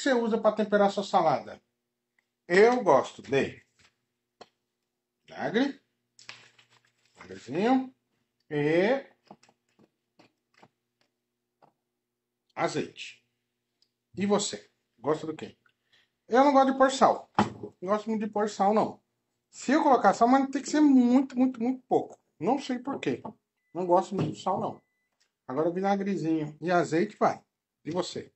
que você usa para temperar sua salada? Eu gosto de vinagre, vinagrezinho e azeite. E você? Gosta do quê? Eu não gosto de pôr sal. Não gosto muito de pôr sal, não. Se eu colocar sal, mas tem que ser muito, muito, muito pouco. Não sei porquê. Não gosto muito de sal, não. Agora vinagrezinho e azeite vai. E você?